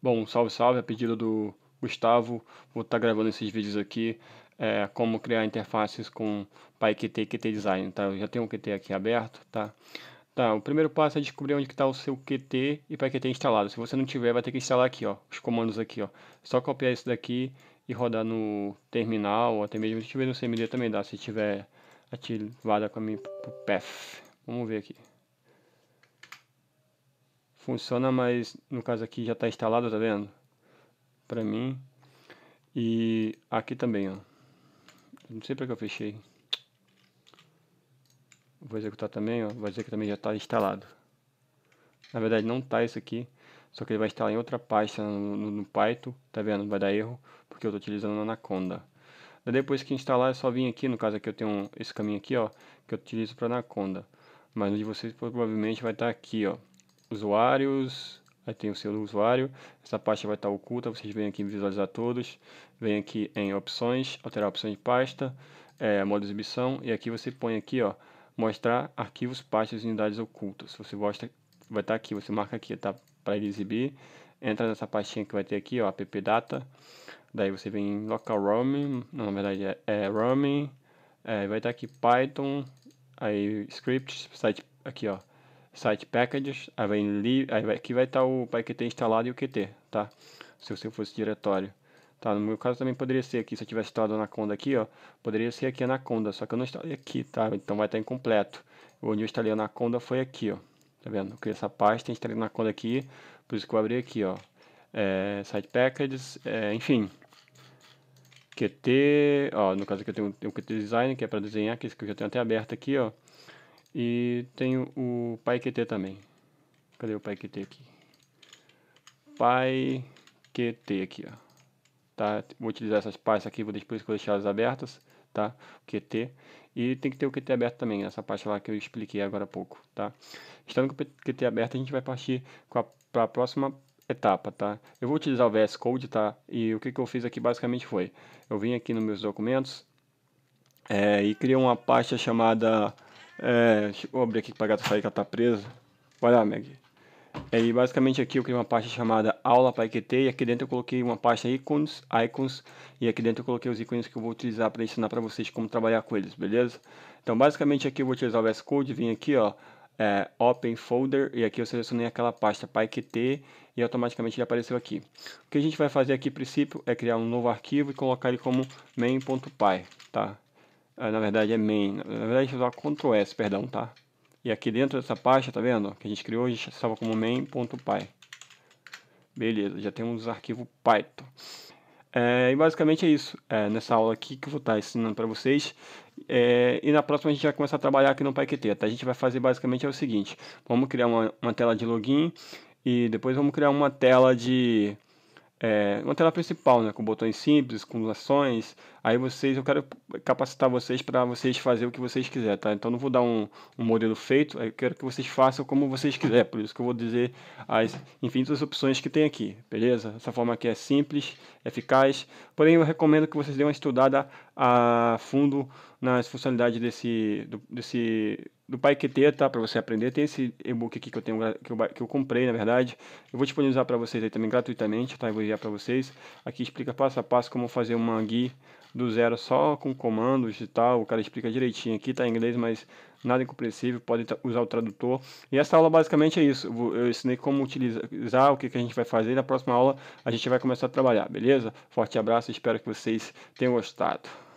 Bom, salve, salve, a pedido do Gustavo, vou estar tá gravando esses vídeos aqui, é, como criar interfaces com PyQt e Qt Design, tá? Eu já tenho o Qt aqui aberto, tá? Tá, o primeiro passo é descobrir onde está o seu Qt e PyQt instalado. Se você não tiver, vai ter que instalar aqui, ó, os comandos aqui, ó. Só copiar isso daqui e rodar no terminal, ou até mesmo se tiver no CMD também dá, se tiver ativada com a minha path. Vamos ver aqui funciona, mas no caso aqui já está instalado, tá vendo? Pra mim. E aqui também, ó. Não sei pra que eu fechei. Vou executar também, ó. Vai dizer que também já está instalado. Na verdade não está isso aqui. Só que ele vai instalar em outra pasta no, no, Python. Tá vendo? Vai dar erro. Porque eu estou utilizando o Anaconda. Daí depois que instalar é só vir aqui. No caso aqui eu tenho esse caminho aqui, ó. Que eu utilizo para Anaconda. Mas onde vocês provavelmente vai estar tá aqui, ó usuários, aí tem o seu usuário, essa pasta vai estar oculta, vocês vêm aqui em visualizar todos, vem aqui em opções, alterar opções de pasta, é, modo de exibição, e aqui você põe aqui, ó, mostrar arquivos, pastas e unidades ocultas, você gosta, vai estar aqui, você marca aqui, tá, para ele exibir, entra nessa pastinha que vai ter aqui, ó, app data, daí você vem em local roaming, na verdade é, é roaming, é, vai estar aqui Python, aí scripts, site aqui, ó, site packages, aí vai li, aí vai, aqui vai estar tá o PyQt instalado e o QT, tá? Se você fosse diretório. Tá, no meu caso também poderia ser aqui, se eu tivesse instalado Anaconda aqui, ó, poderia ser aqui Anaconda, só que eu não instalei aqui, tá? Então vai estar tá incompleto. Onde eu instalei Anaconda foi aqui, ó. Tá vendo? Eu criei essa pasta, instalei Anaconda aqui, por isso que eu abri aqui, ó. É, site packages, é, enfim. QT, ó, no caso aqui eu tenho, o QT Design, que é para desenhar, que, é que eu já tenho até aberto aqui, ó. E tenho o PyQt também. Cadê o PyQt aqui? PyQt aqui, ó. Tá? Vou utilizar essas pastas aqui, vou depois deixar elas abertas, tá? O QT. E tem que ter o QT aberto também, essa pasta lá que eu expliquei agora há pouco, tá? Estando com o QT aberto, a gente vai partir para a próxima etapa, tá? Eu vou utilizar o VS Code, tá? E o que, que eu fiz aqui basicamente foi, eu vim aqui nos meus documentos é, e criei uma pasta chamada é, vou abrir aqui para a gata sair que ela tá presa. Vai lá, Meg. É, e basicamente aqui eu criei uma pasta chamada aula PyQt e aqui dentro eu coloquei uma pasta ícones, icons e aqui dentro eu coloquei os ícones que eu vou utilizar para ensinar para vocês como trabalhar com eles, beleza? Então basicamente aqui eu vou utilizar o VS Code, vim aqui ó, é, Open Folder e aqui eu selecionei aquela pasta PyQt e automaticamente ele apareceu aqui. O que a gente vai fazer aqui a princípio é criar um novo arquivo e colocar ele como main.py, tá? Ah, na verdade é main. Na verdade a gente usar Ctrl S, perdão, tá? E aqui dentro dessa pasta, tá vendo? Que a gente criou, a gente salva como main.py. Beleza, já temos o arquivo Python. É, e basicamente é isso. É, nessa aula aqui que eu vou estar ensinando para vocês. É, e na próxima a gente vai começar a trabalhar aqui no PyQt. Tá? A gente vai fazer basicamente é o seguinte. Vamos criar uma, uma tela de login e depois vamos criar uma tela de é, uma tela principal, né, com botões simples, com ações. Aí vocês, eu quero capacitar vocês para vocês fazer o que vocês quiserem, tá? Então não vou dar um, um modelo feito, eu quero que vocês façam como vocês quiserem, por isso que eu vou dizer as infinitas opções que tem aqui, beleza? Essa forma aqui é simples, eficaz, porém eu recomendo que vocês deem uma estudada a fundo nas funcionalidades desse, desse do Paiquetê, tá? Para você aprender. Tem esse e-book aqui que eu tenho que eu, que eu comprei, na verdade. Eu vou disponibilizar para vocês aí também gratuitamente, tá? Eu vou enviar para vocês. Aqui explica passo a passo como fazer uma GUI do zero só com comandos e tal. O cara explica direitinho aqui, tá em inglês, mas nada incompreensível, pode usar o tradutor. E essa aula basicamente é isso. Eu ensinei como utilizar, o que, que a gente vai fazer. Na próxima aula a gente vai começar a trabalhar, beleza? Forte abraço, espero que vocês tenham gostado.